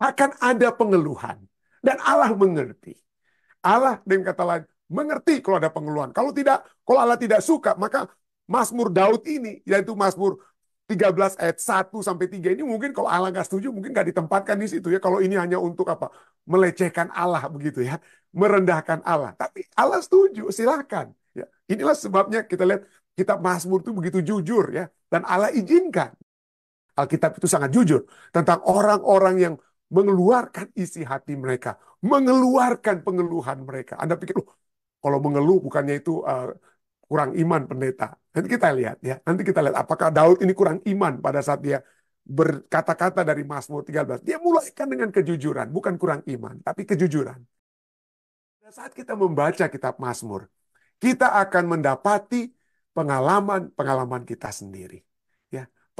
akan ada pengeluhan. Dan Allah mengerti. Allah dengan kata lain mengerti kalau ada pengeluhan. Kalau tidak, kalau Allah tidak suka, maka Mazmur Daud ini, yaitu Mazmur 13 ayat 1 sampai 3 ini mungkin kalau Allah nggak setuju mungkin nggak ditempatkan di situ ya kalau ini hanya untuk apa melecehkan Allah begitu ya merendahkan Allah tapi Allah setuju silahkan ya inilah sebabnya kita lihat kitab Mazmur itu begitu jujur ya dan Allah izinkan Alkitab itu sangat jujur tentang orang-orang yang mengeluarkan isi hati mereka, mengeluarkan pengeluhan mereka. Anda pikir, oh, kalau mengeluh bukannya itu uh, kurang iman pendeta. Nanti kita lihat ya, nanti kita lihat apakah Daud ini kurang iman pada saat dia berkata-kata dari Mazmur 13. Dia mulaikan dengan kejujuran, bukan kurang iman, tapi kejujuran. Dan saat kita membaca kitab Mazmur, kita akan mendapati pengalaman-pengalaman kita sendiri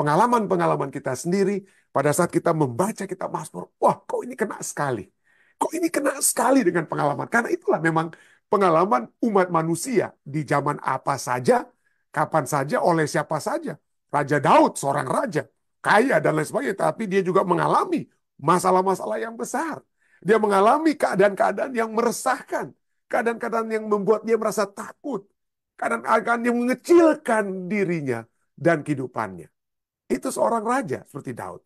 pengalaman-pengalaman kita sendiri pada saat kita membaca kita Mazmur. Wah, kok ini kena sekali. Kok ini kena sekali dengan pengalaman. Karena itulah memang pengalaman umat manusia di zaman apa saja, kapan saja, oleh siapa saja. Raja Daud, seorang raja, kaya dan lain sebagainya, tapi dia juga mengalami masalah-masalah yang besar. Dia mengalami keadaan-keadaan yang meresahkan, keadaan-keadaan yang membuat dia merasa takut, keadaan-keadaan yang mengecilkan dirinya dan kehidupannya itu seorang raja seperti Daud.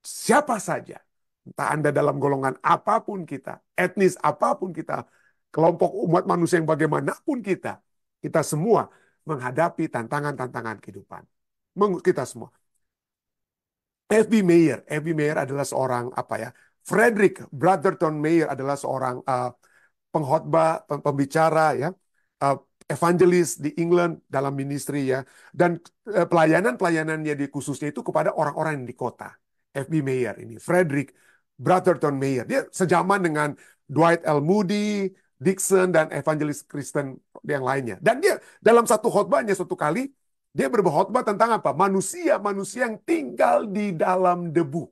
Siapa saja, entah Anda dalam golongan apapun kita, etnis apapun kita, kelompok umat manusia yang bagaimanapun kita, kita semua menghadapi tantangan-tantangan kehidupan. Kita semua. F.B. Mayer, F.B. Mayer adalah seorang apa ya? Frederick Brotherton Mayer adalah seorang uh, pengkhotbah, pembicara ya, uh, evangelis di England dalam ministry ya dan eh, pelayanan-pelayanannya di khususnya itu kepada orang-orang di kota. FB Mayer ini, Frederick Brotherton Mayer. Dia sejaman dengan Dwight L. Moody, Dixon dan evangelis Kristen yang lainnya. Dan dia dalam satu khotbahnya suatu kali dia berkhotbah tentang apa? Manusia-manusia yang tinggal di dalam debu.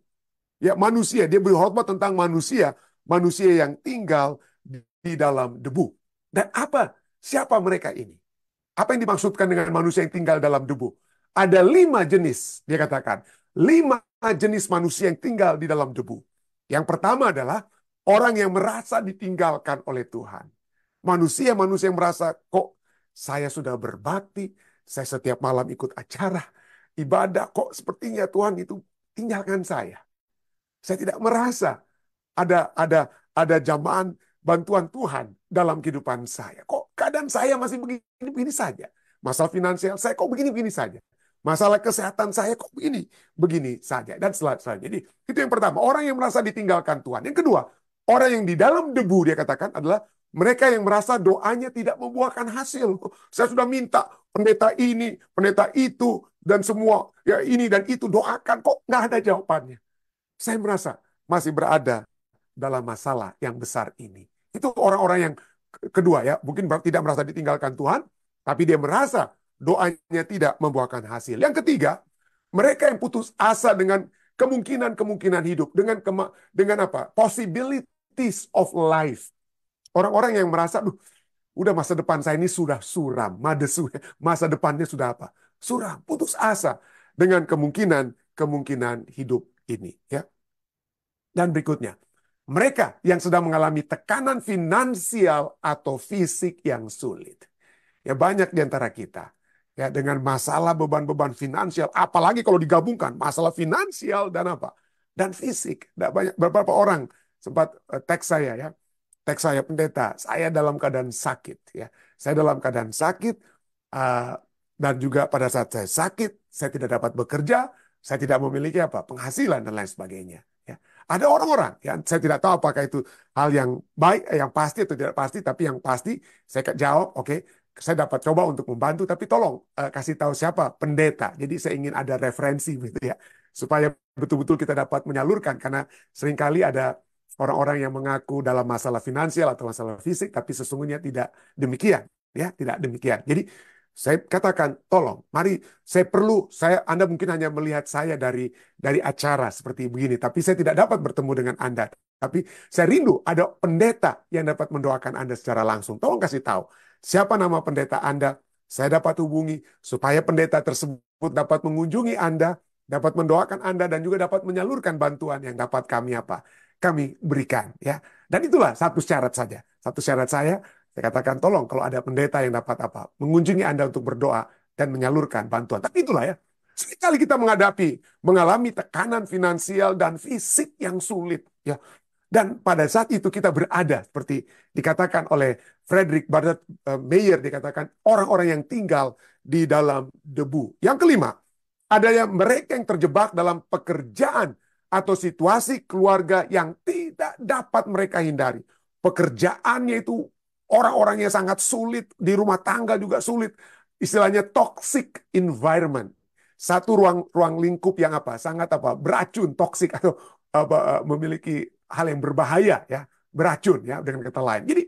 Ya, manusia, dia berkhotbah tentang manusia, manusia yang tinggal di dalam debu. Dan apa Siapa mereka ini? Apa yang dimaksudkan dengan manusia yang tinggal dalam debu? Ada lima jenis, dia katakan. Lima jenis manusia yang tinggal di dalam debu. Yang pertama adalah orang yang merasa ditinggalkan oleh Tuhan. Manusia-manusia yang merasa, kok saya sudah berbakti, saya setiap malam ikut acara, ibadah, kok sepertinya Tuhan itu tinggalkan saya. Saya tidak merasa ada ada ada jamaan bantuan Tuhan dalam kehidupan saya. Kok keadaan saya masih begini-begini saja. Masalah finansial saya kok begini-begini saja. Masalah kesehatan saya kok begini, begini saja. Dan selanjutnya. Jadi itu yang pertama, orang yang merasa ditinggalkan Tuhan. Yang kedua, orang yang di dalam debu dia katakan adalah mereka yang merasa doanya tidak membuahkan hasil. Saya sudah minta pendeta ini, pendeta itu, dan semua ya ini dan itu doakan kok nggak ada jawabannya. Saya merasa masih berada dalam masalah yang besar ini. Itu orang-orang yang kedua ya, mungkin tidak merasa ditinggalkan Tuhan, tapi dia merasa doanya tidak membuahkan hasil. Yang ketiga, mereka yang putus asa dengan kemungkinan-kemungkinan hidup, dengan kema dengan apa? possibilities of life. Orang-orang yang merasa, duh, udah masa depan saya ini sudah suram, madesu, masa depannya sudah apa? Suram, putus asa dengan kemungkinan-kemungkinan hidup ini, ya. Dan berikutnya, mereka yang sedang mengalami tekanan finansial atau fisik yang sulit. Ya banyak di antara kita ya dengan masalah beban-beban finansial, apalagi kalau digabungkan masalah finansial dan apa? dan fisik. Tidak banyak beberapa orang sempat eh, teks saya ya, teks saya pendeta, saya dalam keadaan sakit ya. Saya dalam keadaan sakit uh, dan juga pada saat saya sakit, saya tidak dapat bekerja, saya tidak memiliki apa penghasilan dan lain sebagainya. Ada orang-orang yang saya tidak tahu apakah itu hal yang baik, eh, yang pasti atau tidak pasti, tapi yang pasti saya jawab, oke, okay, saya dapat coba untuk membantu, tapi tolong uh, kasih tahu siapa pendeta. Jadi saya ingin ada referensi gitu ya, supaya betul-betul kita dapat menyalurkan karena seringkali ada orang-orang yang mengaku dalam masalah finansial atau masalah fisik, tapi sesungguhnya tidak demikian, ya tidak demikian. Jadi saya katakan, tolong, mari, saya perlu, saya, Anda mungkin hanya melihat saya dari dari acara seperti begini, tapi saya tidak dapat bertemu dengan Anda. Tapi saya rindu ada pendeta yang dapat mendoakan Anda secara langsung. Tolong kasih tahu, siapa nama pendeta Anda, saya dapat hubungi, supaya pendeta tersebut dapat mengunjungi Anda, dapat mendoakan Anda, dan juga dapat menyalurkan bantuan yang dapat kami apa? Kami berikan. ya. Dan itulah satu syarat saja. Satu syarat saya, saya katakan tolong kalau ada pendeta yang dapat apa, mengunjungi Anda untuk berdoa dan menyalurkan bantuan. Tapi itulah ya, Sekali kita menghadapi, mengalami tekanan finansial dan fisik yang sulit. ya. Dan pada saat itu kita berada, seperti dikatakan oleh Frederick Barnett eh, Mayer, dikatakan orang-orang yang tinggal di dalam debu. Yang kelima, ada yang mereka yang terjebak dalam pekerjaan atau situasi keluarga yang tidak dapat mereka hindari. Pekerjaannya itu orang-orangnya sangat sulit, di rumah tangga juga sulit. Istilahnya toxic environment. Satu ruang ruang lingkup yang apa? Sangat apa? Beracun, toxic atau apa, eh, memiliki hal yang berbahaya ya, beracun ya dengan kata lain. Jadi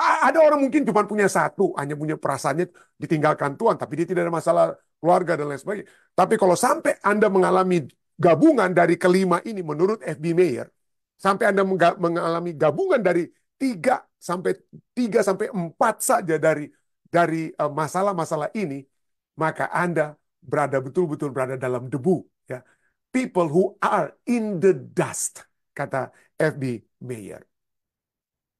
ada orang mungkin cuma punya satu, hanya punya perasaannya ditinggalkan Tuhan, tapi dia tidak ada masalah keluarga dan lain sebagainya. Tapi kalau sampai Anda mengalami gabungan dari kelima ini menurut FB Mayer, sampai Anda mengalami gabungan dari tiga sampai 3 sampai 4 saja dari dari eh, masalah-masalah ini, maka Anda berada betul-betul berada dalam debu ya. People who are in the dust kata FB Mayer.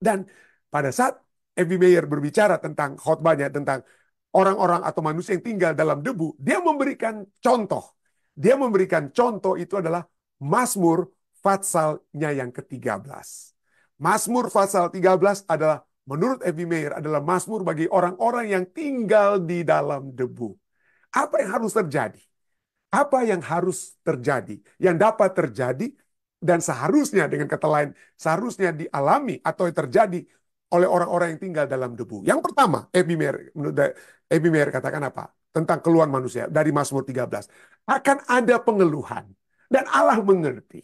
Dan pada saat F.B. Mayer berbicara tentang khotbahnya, tentang orang-orang atau manusia yang tinggal dalam debu, dia memberikan contoh. Dia memberikan contoh itu adalah Mazmur Fatsalnya yang ke-13. Masmur pasal 13 adalah menurut Evi Meyer adalah Masmur bagi orang-orang yang tinggal di dalam debu. Apa yang harus terjadi? Apa yang harus terjadi? Yang dapat terjadi dan seharusnya dengan kata lain seharusnya dialami atau terjadi oleh orang-orang yang tinggal dalam debu. Yang pertama, Meyer, menurut Evi Meyer katakan apa? Tentang keluhan manusia dari Mazmur 13. Akan ada pengeluhan. Dan Allah mengerti.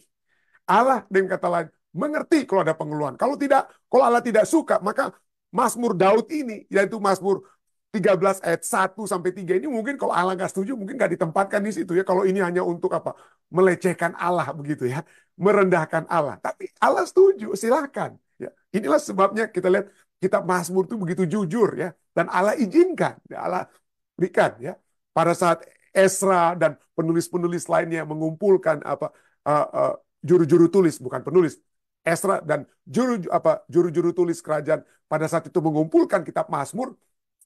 Allah dengan kata lain mengerti kalau ada pengeluhan. Kalau tidak, kalau Allah tidak suka, maka Mazmur Daud ini, yaitu Mazmur 13 ayat 1 sampai 3 ini mungkin kalau Allah nggak setuju mungkin nggak ditempatkan di situ ya kalau ini hanya untuk apa melecehkan Allah begitu ya merendahkan Allah tapi Allah setuju silahkan ya inilah sebabnya kita lihat kitab Mazmur itu begitu jujur ya dan Allah izinkan ya, Allah berikan ya pada saat Esra dan penulis-penulis lainnya mengumpulkan apa juru uh, eh, uh, eh, juru -juru tulis bukan penulis Esra dan juru apa juru-juru tulis kerajaan pada saat itu mengumpulkan kitab Mazmur,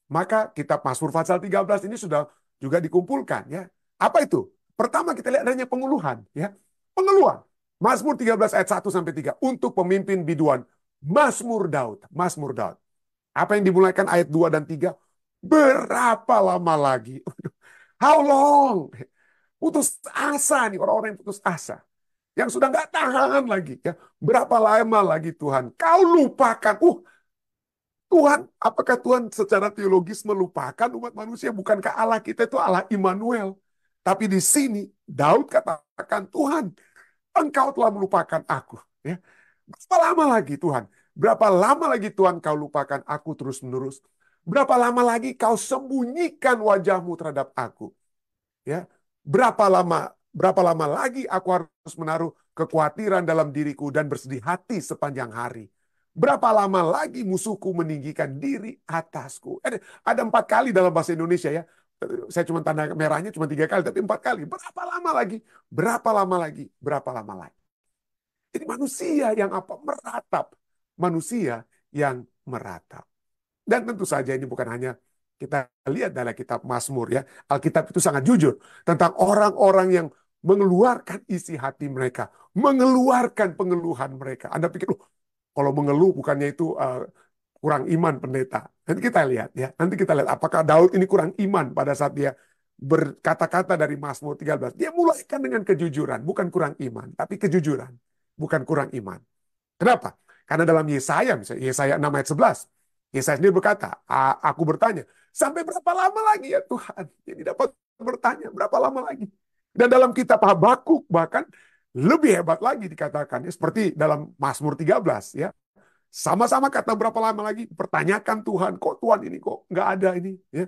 maka kitab Mazmur pasal 13 ini sudah juga dikumpulkan ya. Apa itu? Pertama kita lihat adanya pengeluhan ya. Pengeluhan. Mazmur 13 ayat 1 sampai 3 untuk pemimpin biduan Mazmur Daud, Mazmur Daud. Apa yang dimulaikan ayat 2 dan 3? Berapa lama lagi? How long? Putus asa nih orang-orang yang putus asa yang sudah nggak tahan lagi. Ya. Berapa lama lagi Tuhan? Kau lupakan. Uh, Tuhan, apakah Tuhan secara teologis melupakan umat manusia? Bukankah Allah kita itu Allah Immanuel? Tapi di sini Daud katakan, Tuhan, engkau telah melupakan aku. Ya. Berapa lama lagi Tuhan? Berapa lama lagi Tuhan kau lupakan aku terus-menerus? Berapa lama lagi kau sembunyikan wajahmu terhadap aku? Ya, berapa lama berapa lama lagi aku harus menaruh kekhawatiran dalam diriku dan bersedih hati sepanjang hari. Berapa lama lagi musuhku meninggikan diri atasku? Ada, eh, ada empat kali dalam bahasa Indonesia ya. Saya cuma tanda merahnya cuma tiga kali, tapi empat kali. Berapa lama lagi? Berapa lama lagi? Berapa lama lagi? Jadi manusia yang apa? Meratap. Manusia yang meratap. Dan tentu saja ini bukan hanya kita lihat dalam kitab Mazmur ya. Alkitab itu sangat jujur tentang orang-orang yang mengeluarkan isi hati mereka, mengeluarkan pengeluhan mereka. Anda pikir, oh, kalau mengeluh bukannya itu uh, kurang iman pendeta. Nanti kita lihat ya, nanti kita lihat apakah Daud ini kurang iman pada saat dia berkata-kata dari Mazmur 13. Dia mulaikan dengan kejujuran, bukan kurang iman, tapi kejujuran, bukan kurang iman. Kenapa? Karena dalam Yesaya, misalnya Yesaya 6 ayat 11, Yesaya sendiri berkata, aku bertanya, sampai berapa lama lagi ya Tuhan? Jadi dapat bertanya, berapa lama lagi? Dan dalam kitab Habakuk bahkan lebih hebat lagi dikatakan. Ya, seperti dalam Mazmur 13 ya. Sama-sama kata berapa lama lagi pertanyakan Tuhan, kok Tuhan ini kok nggak ada ini ya.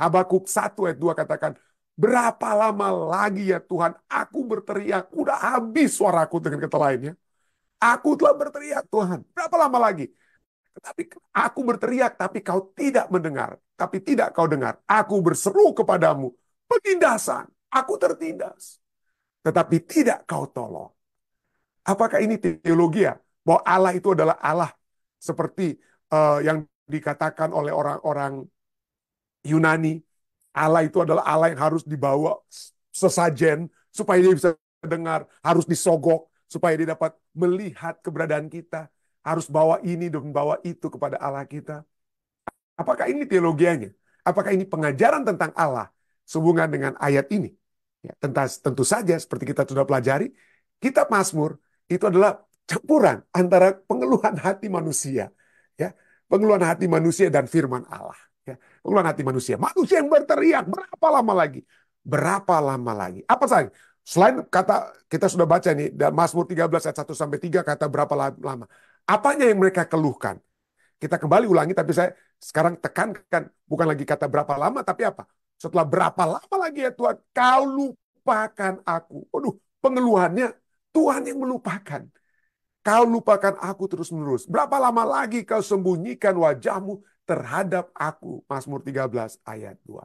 Habakuk 1 ayat 2 katakan, berapa lama lagi ya Tuhan aku berteriak, udah habis suaraku dengan kata lainnya. Aku telah berteriak Tuhan, berapa lama lagi? Tapi aku berteriak tapi kau tidak mendengar, tapi tidak kau dengar. Aku berseru kepadamu, penindasan, Aku tertindas. Tetapi tidak kau tolong. Apakah ini teologi ya? Bahwa Allah itu adalah Allah. Seperti uh, yang dikatakan oleh orang-orang Yunani. Allah itu adalah Allah yang harus dibawa sesajen supaya dia bisa dengar, harus disogok supaya dia dapat melihat keberadaan kita, harus bawa ini dan bawa itu kepada Allah kita. Apakah ini teologianya? Apakah ini pengajaran tentang Allah sehubungan dengan ayat ini? Ya, tentu, tentu saja seperti kita sudah pelajari, kitab Mazmur itu adalah campuran antara pengeluhan hati manusia, ya, pengeluhan hati manusia dan firman Allah, ya. Pengeluhan hati manusia, manusia yang berteriak, berapa lama lagi? Berapa lama lagi? Apa saja? Selain kata kita sudah baca nih dan Mazmur 13 ayat 1 3 kata berapa lama? Apanya yang mereka keluhkan? Kita kembali ulangi tapi saya sekarang tekankan bukan lagi kata berapa lama tapi apa? Setelah berapa lama lagi ya Tuhan, kau lupakan aku. Aduh, pengeluhannya Tuhan yang melupakan. Kau lupakan aku terus-menerus. Berapa lama lagi kau sembunyikan wajahmu terhadap aku? Mazmur 13 ayat 2.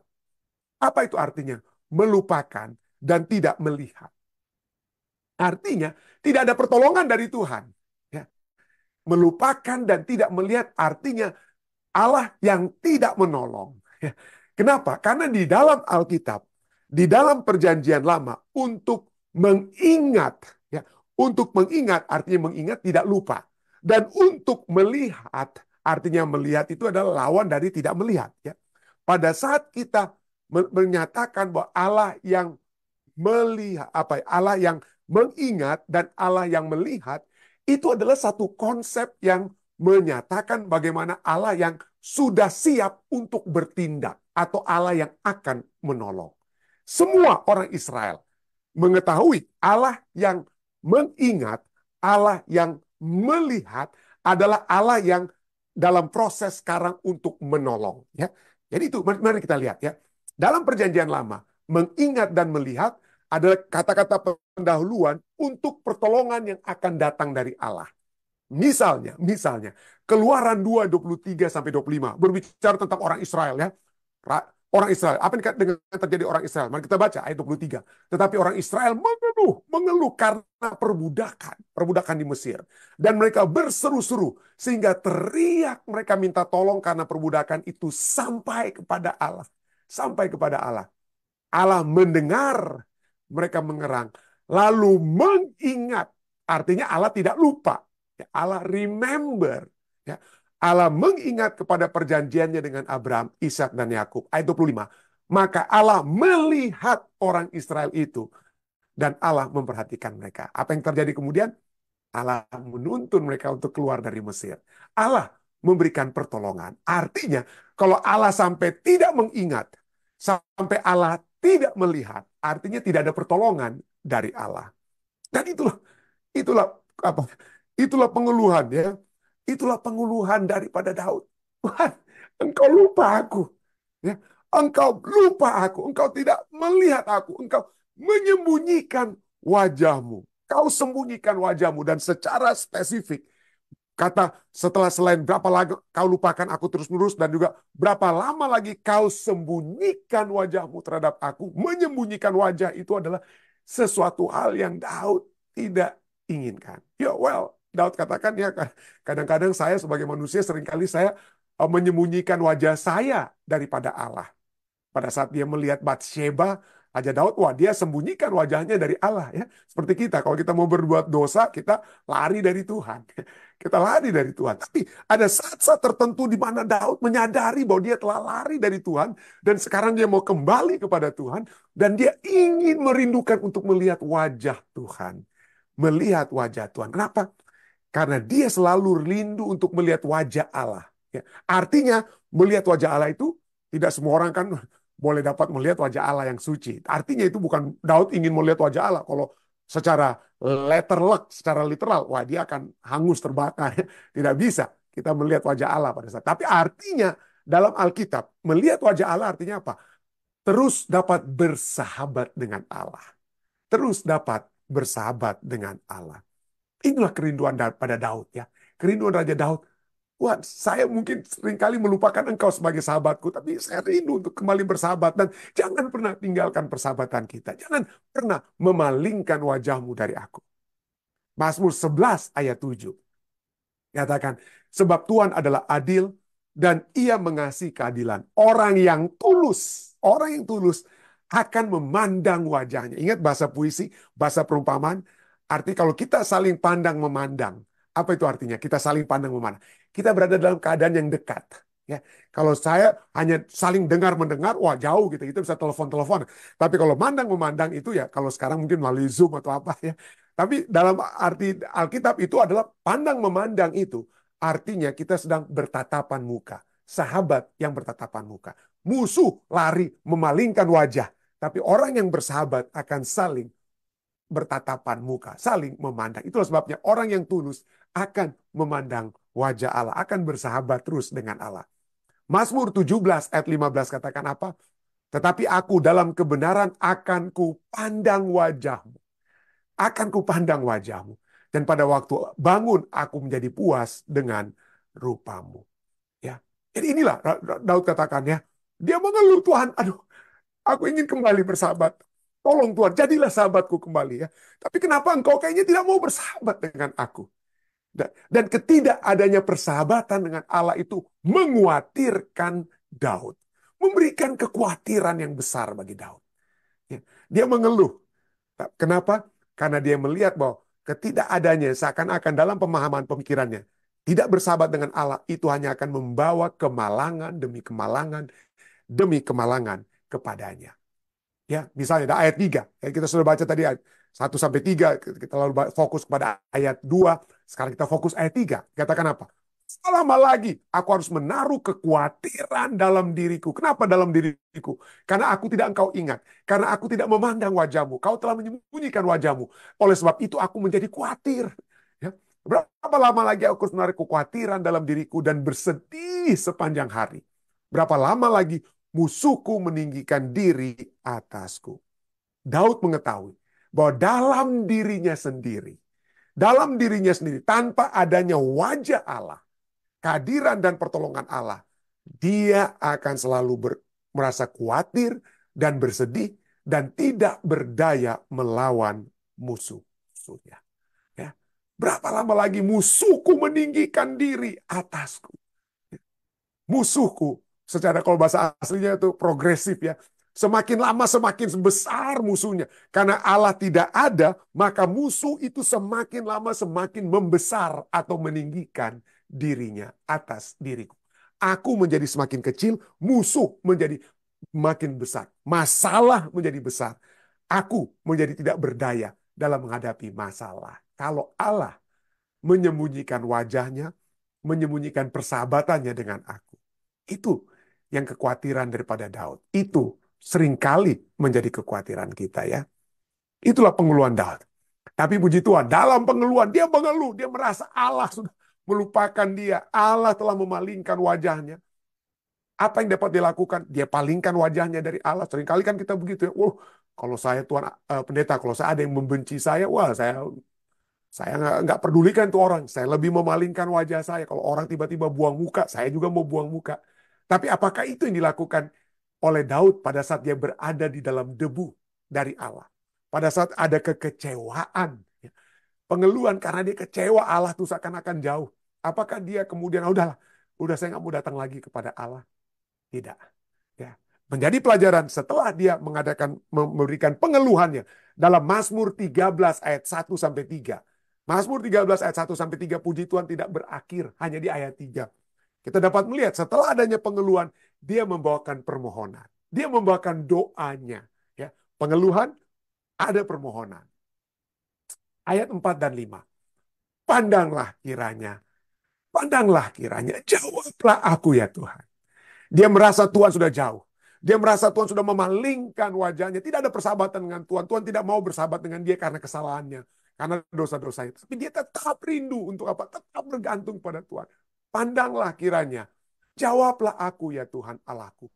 Apa itu artinya? Melupakan dan tidak melihat. Artinya, tidak ada pertolongan dari Tuhan. Ya. Melupakan dan tidak melihat artinya Allah yang tidak menolong. Ya. Kenapa? Karena di dalam Alkitab, di dalam perjanjian lama untuk mengingat ya, untuk mengingat artinya mengingat tidak lupa dan untuk melihat artinya melihat itu adalah lawan dari tidak melihat ya. Pada saat kita menyatakan bahwa Allah yang melihat apa ya, Allah yang mengingat dan Allah yang melihat itu adalah satu konsep yang menyatakan bagaimana Allah yang sudah siap untuk bertindak atau Allah yang akan menolong. Semua orang Israel mengetahui Allah yang mengingat, Allah yang melihat adalah Allah yang dalam proses sekarang untuk menolong. Ya, jadi itu mari kita lihat ya. Dalam perjanjian lama, mengingat dan melihat adalah kata-kata pendahuluan untuk pertolongan yang akan datang dari Allah. Misalnya, misalnya Keluaran 2 23 sampai 25 berbicara tentang orang Israel ya. Orang Israel, apa yang dengan terjadi orang Israel? Mari kita baca ayat 23. Tetapi orang Israel mengeluh, mengeluh karena perbudakan, perbudakan di Mesir. Dan mereka berseru-seru sehingga teriak mereka minta tolong karena perbudakan itu sampai kepada Allah. Sampai kepada Allah. Allah mendengar mereka mengerang, lalu mengingat. Artinya Allah tidak lupa Ya, Allah remember. Ya, Allah mengingat kepada perjanjiannya dengan Abraham, Ishak dan Yakub. Ayat 25. Maka Allah melihat orang Israel itu dan Allah memperhatikan mereka. Apa yang terjadi kemudian? Allah menuntun mereka untuk keluar dari Mesir. Allah memberikan pertolongan. Artinya, kalau Allah sampai tidak mengingat, sampai Allah tidak melihat, artinya tidak ada pertolongan dari Allah. Dan itulah itulah apa Itulah pengeluhan ya. Itulah pengeluhan daripada Daud. Tuhan, engkau lupa aku. Ya. Engkau lupa aku. Engkau tidak melihat aku. Engkau menyembunyikan wajahmu. Kau sembunyikan wajahmu. Dan secara spesifik, kata setelah selain berapa lagi kau lupakan aku terus-menerus dan juga berapa lama lagi kau sembunyikan wajahmu terhadap aku. Menyembunyikan wajah itu adalah sesuatu hal yang Daud tidak inginkan. Ya well, Daud katakan ya kadang-kadang saya sebagai manusia seringkali saya eh, menyembunyikan wajah saya daripada Allah. Pada saat dia melihat Bathsheba, aja Daud, wah dia sembunyikan wajahnya dari Allah ya. Seperti kita, kalau kita mau berbuat dosa, kita lari dari Tuhan. Kita lari dari Tuhan. Tapi ada saat-saat tertentu di mana Daud menyadari bahwa dia telah lari dari Tuhan dan sekarang dia mau kembali kepada Tuhan dan dia ingin merindukan untuk melihat wajah Tuhan. Melihat wajah Tuhan. Kenapa? Karena dia selalu rindu untuk melihat wajah Allah. Ya. Artinya melihat wajah Allah itu tidak semua orang kan boleh dapat melihat wajah Allah yang suci. Artinya itu bukan Daud ingin melihat wajah Allah. Kalau secara letter luck, secara literal, wah dia akan hangus terbakar. Tidak bisa kita melihat wajah Allah pada saat. Tapi artinya dalam Alkitab, melihat wajah Allah artinya apa? Terus dapat bersahabat dengan Allah. Terus dapat bersahabat dengan Allah. Inilah kerinduan pada Daud ya. Kerinduan Raja Daud. Tuhan saya mungkin seringkali melupakan engkau sebagai sahabatku, tapi saya rindu untuk kembali bersahabat. Dan jangan pernah tinggalkan persahabatan kita. Jangan pernah memalingkan wajahmu dari aku. Mazmur 11 ayat 7. Katakan, sebab Tuhan adalah adil dan ia mengasihi keadilan. Orang yang tulus, orang yang tulus akan memandang wajahnya. Ingat bahasa puisi, bahasa perumpamaan, Arti kalau kita saling pandang memandang, apa itu artinya? Kita saling pandang memandang. Kita berada dalam keadaan yang dekat. Ya, kalau saya hanya saling dengar mendengar, wah jauh gitu, itu bisa telepon telepon. Tapi kalau mandang memandang itu ya, kalau sekarang mungkin melalui zoom atau apa ya. Tapi dalam arti Alkitab itu adalah pandang memandang itu artinya kita sedang bertatapan muka. Sahabat yang bertatapan muka. Musuh lari memalingkan wajah. Tapi orang yang bersahabat akan saling bertatapan muka, saling memandang. Itulah sebabnya orang yang tulus akan memandang wajah Allah, akan bersahabat terus dengan Allah. Mazmur 17 ayat 15 katakan apa? Tetapi aku dalam kebenaran akan ku pandang wajahmu. Akan ku pandang wajahmu. Dan pada waktu bangun aku menjadi puas dengan rupamu. Ya. Jadi inilah Daud katakan ya. Dia mengeluh Tuhan, aduh aku ingin kembali bersahabat Tolong Tuhan, jadilah sahabatku kembali ya. Tapi kenapa engkau kayaknya tidak mau bersahabat dengan aku? Dan, ketidakadanya persahabatan dengan Allah itu menguatirkan Daud. Memberikan kekhawatiran yang besar bagi Daud. Ya, dia mengeluh. Nah, kenapa? Karena dia melihat bahwa ketidakadanya seakan-akan dalam pemahaman pemikirannya. Tidak bersahabat dengan Allah itu hanya akan membawa kemalangan demi kemalangan demi kemalangan kepadanya. Ya, misalnya ada ayat 3. Ya, kita sudah baca tadi ayat 1 sampai 3, kita lalu fokus kepada ayat 2. Sekarang kita fokus ayat 3. Katakan apa? Selama lagi aku harus menaruh kekhawatiran dalam diriku. Kenapa dalam diriku? Karena aku tidak engkau ingat. Karena aku tidak memandang wajahmu. Kau telah menyembunyikan wajahmu. Oleh sebab itu aku menjadi khawatir. Ya. Berapa lama lagi aku harus menaruh kekhawatiran dalam diriku dan bersedih sepanjang hari? Berapa lama lagi musuhku meninggikan diri atasku. Daud mengetahui bahwa dalam dirinya sendiri, dalam dirinya sendiri, tanpa adanya wajah Allah, kehadiran dan pertolongan Allah, dia akan selalu ber, merasa khawatir dan bersedih dan tidak berdaya melawan musuh-musuhnya. Ya. Berapa lama lagi musuhku meninggikan diri atasku? Ya, musuhku secara kalau bahasa aslinya itu progresif ya. Semakin lama semakin besar musuhnya. Karena Allah tidak ada, maka musuh itu semakin lama semakin membesar atau meninggikan dirinya atas diriku. Aku menjadi semakin kecil, musuh menjadi makin besar. Masalah menjadi besar. Aku menjadi tidak berdaya dalam menghadapi masalah. Kalau Allah menyembunyikan wajahnya, menyembunyikan persahabatannya dengan aku. Itu yang kekhawatiran daripada Daud. Itu seringkali menjadi kekhawatiran kita ya. Itulah pengeluhan Daud. Tapi puji Tuhan, dalam pengeluhan dia mengeluh, dia merasa Allah sudah melupakan dia. Allah telah memalingkan wajahnya. Apa yang dapat dilakukan? Dia palingkan wajahnya dari Allah. Seringkali kan kita begitu ya. Wah, kalau saya Tuhan uh, eh, pendeta, kalau saya ada yang membenci saya, wah saya saya nggak pedulikan tuh orang. Saya lebih memalingkan wajah saya. Kalau orang tiba-tiba buang muka, saya juga mau buang muka. Tapi apakah itu yang dilakukan oleh Daud pada saat dia berada di dalam debu dari Allah? Pada saat ada kekecewaan, ya. pengeluhan karena dia kecewa Allah tuh seakan-akan jauh. Apakah dia kemudian, oh, udahlah, udah saya nggak mau datang lagi kepada Allah? Tidak. Ya. Menjadi pelajaran setelah dia mengadakan memberikan pengeluhannya dalam Mazmur 13 ayat 1 sampai 3. Mazmur 13 ayat 1 sampai 3 puji Tuhan tidak berakhir hanya di ayat 3. Kita dapat melihat setelah adanya pengeluhan, dia membawakan permohonan. Dia membawakan doanya. Ya, pengeluhan, ada permohonan. Ayat 4 dan 5. Pandanglah kiranya. Pandanglah kiranya. Jawablah aku ya Tuhan. Dia merasa Tuhan sudah jauh. Dia merasa Tuhan sudah memalingkan wajahnya. Tidak ada persahabatan dengan Tuhan. Tuhan tidak mau bersahabat dengan dia karena kesalahannya. Karena dosa-dosanya. Tapi dia tetap rindu untuk apa? Tetap bergantung pada Tuhan. Pandanglah kiranya. Jawablah aku ya Tuhan Allahku.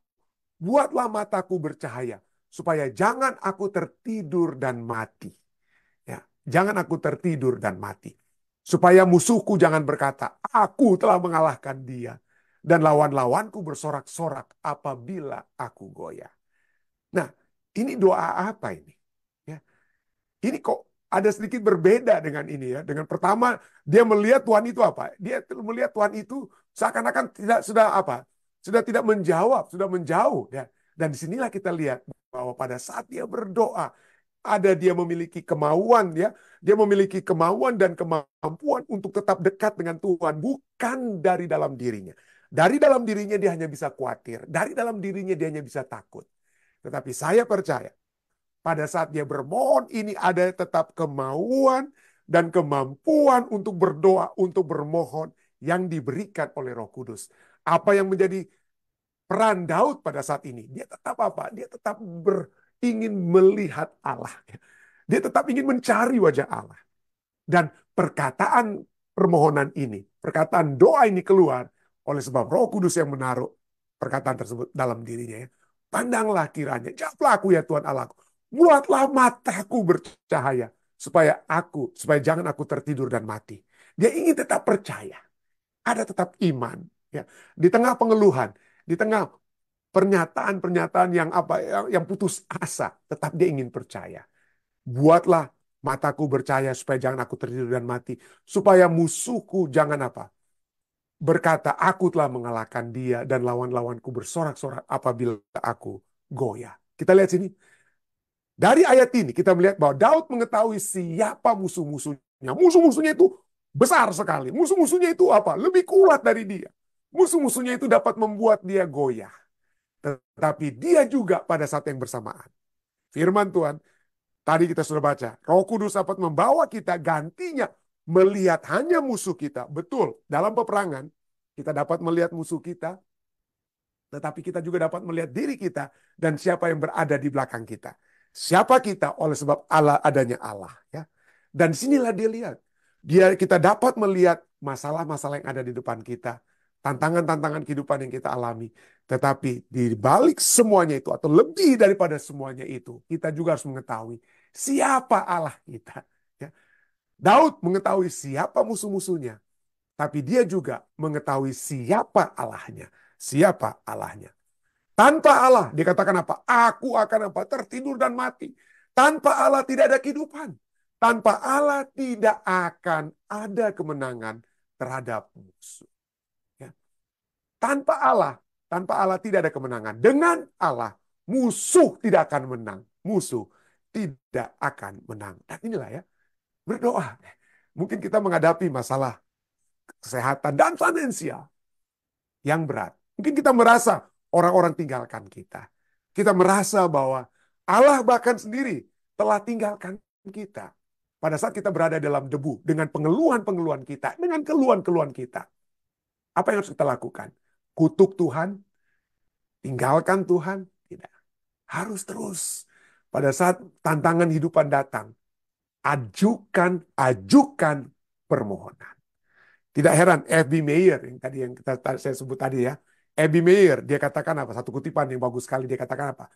Buatlah mataku bercahaya supaya jangan aku tertidur dan mati. Ya, jangan aku tertidur dan mati. Supaya musuhku jangan berkata, aku telah mengalahkan dia. Dan lawan-lawanku bersorak-sorak apabila aku goyah. Nah, ini doa apa ini? Ya. Ini kok ada sedikit berbeda dengan ini ya. Dengan pertama dia melihat Tuhan itu apa? Dia melihat Tuhan itu seakan-akan tidak sudah apa? Sudah tidak menjawab, sudah menjauh ya. Dan disinilah kita lihat bahwa pada saat dia berdoa, ada dia memiliki kemauan ya, dia memiliki kemauan dan kemampuan untuk tetap dekat dengan Tuhan, bukan dari dalam dirinya. Dari dalam dirinya dia hanya bisa khawatir, dari dalam dirinya dia hanya bisa takut. Tetapi saya percaya pada saat dia bermohon ini ada tetap kemauan dan kemampuan untuk berdoa, untuk bermohon yang diberikan oleh Roh Kudus. Apa yang menjadi peran Daud pada saat ini? Dia tetap apa? Dia tetap ber, ingin melihat Allah. Dia tetap ingin mencari wajah Allah. Dan perkataan permohonan ini, perkataan doa ini keluar oleh sebab Roh Kudus yang menaruh perkataan tersebut dalam dirinya ya. Pandanglah kiranya, jawablah aku ya Tuhan Allahku. Buatlah mataku bercahaya supaya aku supaya jangan aku tertidur dan mati. Dia ingin tetap percaya. Ada tetap iman ya. Di tengah pengeluhan, di tengah pernyataan-pernyataan yang apa yang, yang putus asa, tetap dia ingin percaya. Buatlah mataku bercahaya supaya jangan aku tertidur dan mati, supaya musuhku jangan apa? berkata, "Aku telah mengalahkan dia dan lawan-lawanku bersorak-sorak apabila aku goyah." Kita lihat sini. Dari ayat ini kita melihat bahwa Daud mengetahui siapa musuh-musuhnya. Musuh-musuhnya itu besar sekali. Musuh-musuhnya itu apa? Lebih kuat dari dia. Musuh-musuhnya itu dapat membuat dia goyah. Tetapi dia juga pada saat yang bersamaan. Firman Tuhan, tadi kita sudah baca. Roh Kudus dapat membawa kita gantinya melihat hanya musuh kita. Betul, dalam peperangan kita dapat melihat musuh kita. Tetapi kita juga dapat melihat diri kita dan siapa yang berada di belakang kita. Siapa kita oleh sebab Allah adanya Allah ya. Dan sinilah dia lihat. Dia kita dapat melihat masalah-masalah yang ada di depan kita, tantangan-tantangan kehidupan yang kita alami. Tetapi di balik semuanya itu atau lebih daripada semuanya itu, kita juga harus mengetahui siapa Allah kita. Ya. Daud mengetahui siapa musuh-musuhnya, tapi dia juga mengetahui siapa Allahnya. Siapa Allahnya. Tanpa Allah dikatakan apa? Aku akan apa? Tertidur dan mati. Tanpa Allah tidak ada kehidupan. Tanpa Allah tidak akan ada kemenangan terhadap musuh. Ya. Tanpa Allah, tanpa Allah tidak ada kemenangan. Dengan Allah, musuh tidak akan menang. Musuh tidak akan menang. Dan inilah ya, berdoa. Mungkin kita menghadapi masalah kesehatan dan finansial yang berat. Mungkin kita merasa orang-orang tinggalkan kita. Kita merasa bahwa Allah bahkan sendiri telah tinggalkan kita. Pada saat kita berada dalam debu, dengan pengeluhan-pengeluhan kita, dengan keluhan-keluhan kita. Apa yang harus kita lakukan? Kutuk Tuhan? Tinggalkan Tuhan? Tidak. Harus terus. Pada saat tantangan hidupan datang, ajukan, ajukan permohonan. Tidak heran, F.B. Mayer yang tadi yang kita, saya sebut tadi ya, Abby Mayer, dia katakan apa? Satu kutipan yang bagus sekali, dia katakan apa?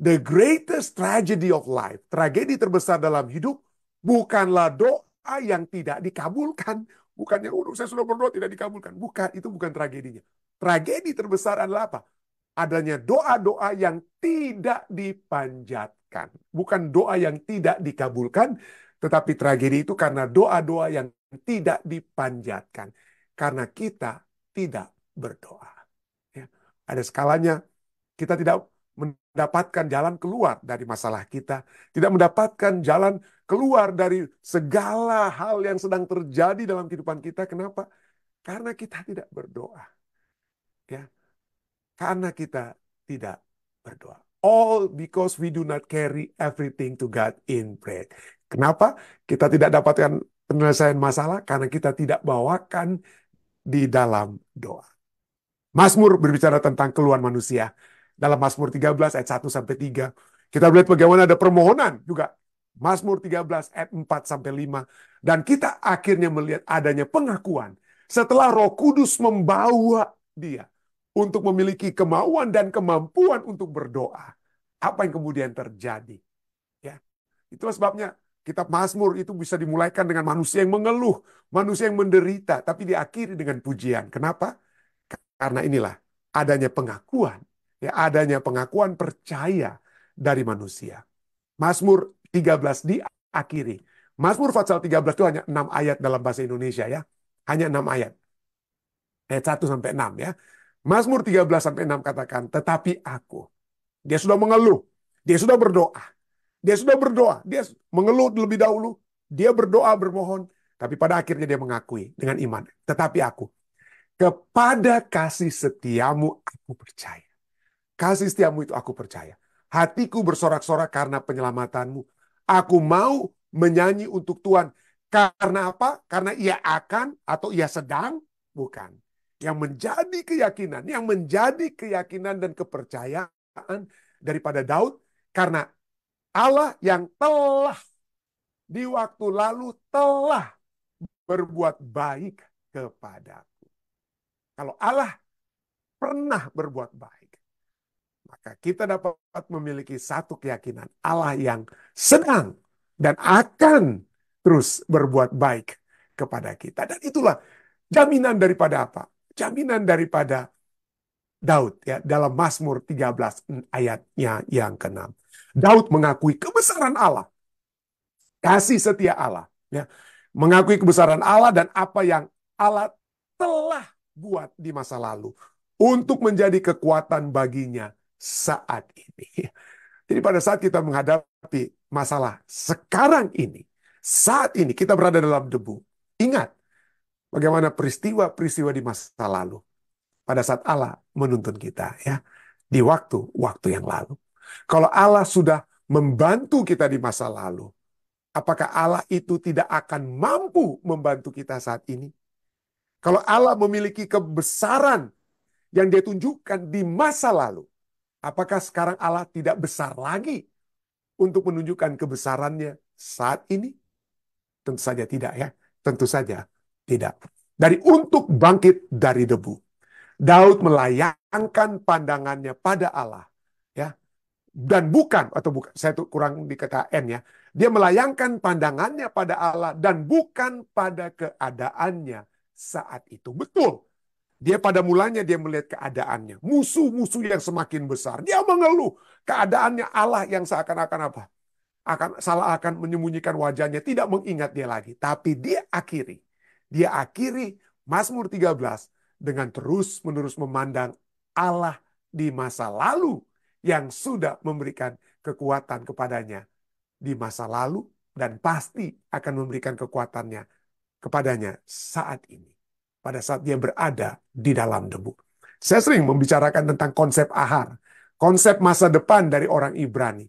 The greatest tragedy of life, tragedi terbesar dalam hidup, bukanlah doa yang tidak dikabulkan. Bukannya, oh saya sudah berdoa tidak dikabulkan. Bukan, itu bukan tragedinya. Tragedi terbesar adalah apa? Adanya doa-doa yang tidak dipanjatkan. Bukan doa yang tidak dikabulkan, tetapi tragedi itu karena doa-doa yang tidak dipanjatkan. Karena kita tidak berdoa. Ada skalanya. Kita tidak mendapatkan jalan keluar dari masalah kita, tidak mendapatkan jalan keluar dari segala hal yang sedang terjadi dalam kehidupan kita. Kenapa? Karena kita tidak berdoa. Ya. Karena kita tidak berdoa. All because we do not carry everything to God in prayer. Kenapa? Kita tidak dapatkan penyelesaian masalah karena kita tidak bawakan di dalam doa. Masmur berbicara tentang keluhan manusia. Dalam Mazmur 13 ayat 1 sampai 3. Kita melihat bagaimana ada permohonan juga. Mazmur 13 ayat 4 sampai 5. Dan kita akhirnya melihat adanya pengakuan. Setelah roh kudus membawa dia untuk memiliki kemauan dan kemampuan untuk berdoa. Apa yang kemudian terjadi? Ya, Itulah sebabnya kitab Mazmur itu bisa dimulaikan dengan manusia yang mengeluh, manusia yang menderita, tapi diakhiri dengan pujian. Kenapa? Karena inilah adanya pengakuan, ya adanya pengakuan percaya dari manusia. Mazmur 13 diakhiri. Mazmur pasal 13 itu hanya 6 ayat dalam bahasa Indonesia ya. Hanya 6 ayat. Ayat 1 sampai 6 ya. Mazmur 13 sampai 6 katakan, tetapi aku. Dia sudah mengeluh. Dia sudah berdoa. Dia sudah berdoa. Dia mengeluh lebih dahulu. Dia berdoa, bermohon. Tapi pada akhirnya dia mengakui dengan iman. Tetapi aku. Kepada kasih setiamu aku percaya. Kasih setiamu itu aku percaya. Hatiku bersorak-sorak karena penyelamatanmu. Aku mau menyanyi untuk Tuhan. Karena apa? Karena ia akan atau ia sedang? Bukan. Yang menjadi keyakinan, yang menjadi keyakinan dan kepercayaan daripada Daud karena Allah yang telah di waktu lalu telah berbuat baik kepada kalau Allah pernah berbuat baik, maka kita dapat memiliki satu keyakinan Allah yang sedang dan akan terus berbuat baik kepada kita. Dan itulah jaminan daripada apa? Jaminan daripada Daud ya dalam Mazmur 13 ayatnya yang ke-6. Daud mengakui kebesaran Allah. Kasih setia Allah ya. Mengakui kebesaran Allah dan apa yang Allah telah buat di masa lalu untuk menjadi kekuatan baginya saat ini. Jadi pada saat kita menghadapi masalah sekarang ini, saat ini kita berada dalam debu. Ingat bagaimana peristiwa-peristiwa di masa lalu pada saat Allah menuntun kita ya di waktu-waktu yang lalu. Kalau Allah sudah membantu kita di masa lalu, apakah Allah itu tidak akan mampu membantu kita saat ini? Kalau Allah memiliki kebesaran yang dia tunjukkan di masa lalu, apakah sekarang Allah tidak besar lagi untuk menunjukkan kebesarannya saat ini? Tentu saja tidak ya. Tentu saja tidak. Dari untuk bangkit dari debu. Daud melayangkan pandangannya pada Allah. ya Dan bukan, atau bukan, saya tuh kurang dikata N ya. Dia melayangkan pandangannya pada Allah dan bukan pada keadaannya saat itu. Betul. Dia pada mulanya dia melihat keadaannya. Musuh-musuh yang semakin besar. Dia mengeluh. Keadaannya Allah yang seakan-akan apa? Akan salah akan menyembunyikan wajahnya. Tidak mengingat dia lagi. Tapi dia akhiri. Dia akhiri Mazmur 13 dengan terus-menerus memandang Allah di masa lalu yang sudah memberikan kekuatan kepadanya di masa lalu dan pasti akan memberikan kekuatannya kepadanya saat ini. Pada saat dia berada di dalam debu. Saya sering membicarakan tentang konsep ahar. Konsep masa depan dari orang Ibrani.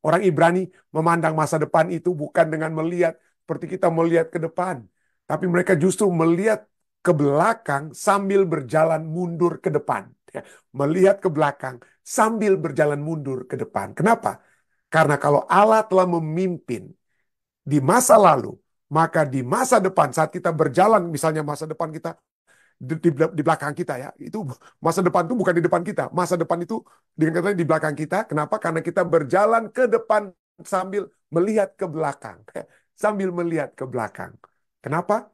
Orang Ibrani memandang masa depan itu bukan dengan melihat seperti kita melihat ke depan. Tapi mereka justru melihat ke belakang sambil berjalan mundur ke depan. Ya. Melihat ke belakang sambil berjalan mundur ke depan. Kenapa? Karena kalau Allah telah memimpin di masa lalu, maka di masa depan, saat kita berjalan, misalnya masa depan kita di, di, belakang kita ya, itu masa depan itu bukan di depan kita. Masa depan itu dengan katanya di belakang kita. Kenapa? Karena kita berjalan ke depan sambil melihat ke belakang. Sambil melihat ke belakang. Kenapa?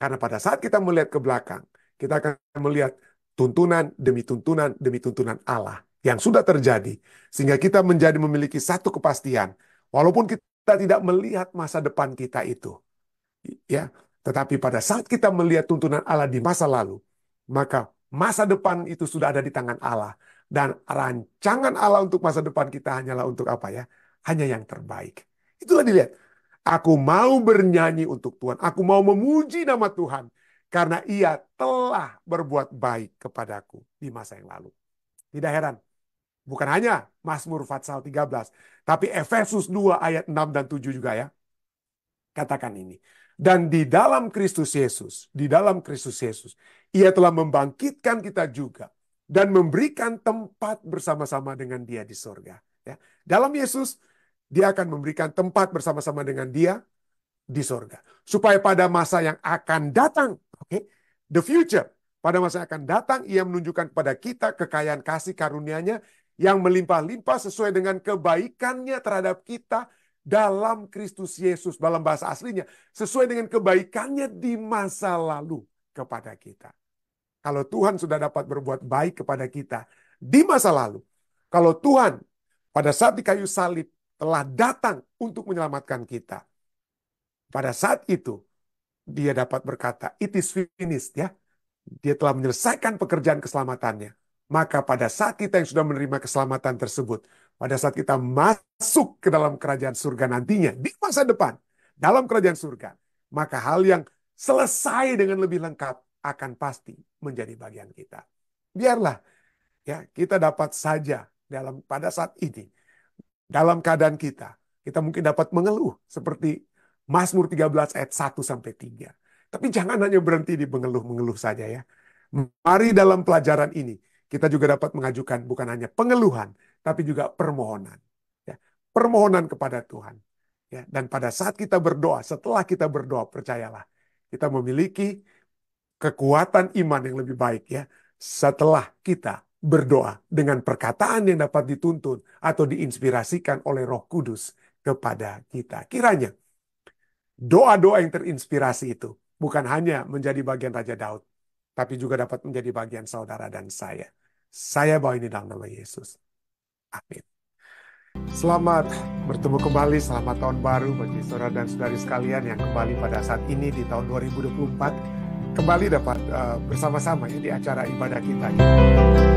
Karena pada saat kita melihat ke belakang, kita akan melihat tuntunan demi tuntunan demi tuntunan Allah yang sudah terjadi sehingga kita menjadi memiliki satu kepastian walaupun kita tidak melihat masa depan kita itu ya. Tetapi pada saat kita melihat tuntunan Allah di masa lalu, maka masa depan itu sudah ada di tangan Allah dan rancangan Allah untuk masa depan kita hanyalah untuk apa ya? Hanya yang terbaik. Itulah dilihat. Aku mau bernyanyi untuk Tuhan. Aku mau memuji nama Tuhan karena ia telah berbuat baik kepadaku di masa yang lalu. Tidak heran. Bukan hanya Mazmur Fatsal 13, tapi Efesus 2 ayat 6 dan 7 juga ya. Katakan ini. Dan di dalam Kristus Yesus, di dalam Kristus Yesus, Ia telah membangkitkan kita juga dan memberikan tempat bersama-sama dengan Dia di sorga. Ya. Dalam Yesus, Dia akan memberikan tempat bersama-sama dengan Dia di sorga, supaya pada masa yang akan datang, okay, the future, pada masa yang akan datang, Ia menunjukkan kepada kita kekayaan kasih karunia-Nya yang melimpah-limpah sesuai dengan kebaikannya terhadap kita dalam Kristus Yesus dalam bahasa aslinya sesuai dengan kebaikannya di masa lalu kepada kita. Kalau Tuhan sudah dapat berbuat baik kepada kita di masa lalu, kalau Tuhan pada saat di kayu salib telah datang untuk menyelamatkan kita, pada saat itu dia dapat berkata, "It is finished," ya. Dia telah menyelesaikan pekerjaan keselamatannya. Maka pada saat kita yang sudah menerima keselamatan tersebut, pada saat kita masuk ke dalam kerajaan surga nantinya, di masa depan, dalam kerajaan surga, maka hal yang selesai dengan lebih lengkap akan pasti menjadi bagian kita. Biarlah ya kita dapat saja dalam pada saat ini dalam keadaan kita kita mungkin dapat mengeluh seperti Mazmur 13 ayat 1 sampai 3. Tapi jangan hanya berhenti di mengeluh-mengeluh saja ya. Mari dalam pelajaran ini kita juga dapat mengajukan bukan hanya pengeluhan tapi juga permohonan. Ya, permohonan kepada Tuhan. Ya, dan pada saat kita berdoa, setelah kita berdoa, percayalah, kita memiliki kekuatan iman yang lebih baik ya. Setelah kita berdoa dengan perkataan yang dapat dituntun atau diinspirasikan oleh Roh Kudus kepada kita. Kiranya doa-doa yang terinspirasi itu bukan hanya menjadi bagian Raja Daud, tapi juga dapat menjadi bagian saudara dan saya. Saya bawa ini dalam nama Yesus. Amin. Selamat bertemu kembali, selamat tahun baru bagi saudara dan saudari sekalian yang kembali pada saat ini di tahun 2024 kembali dapat uh, bersama-sama ya, di acara ibadah kita. Ya.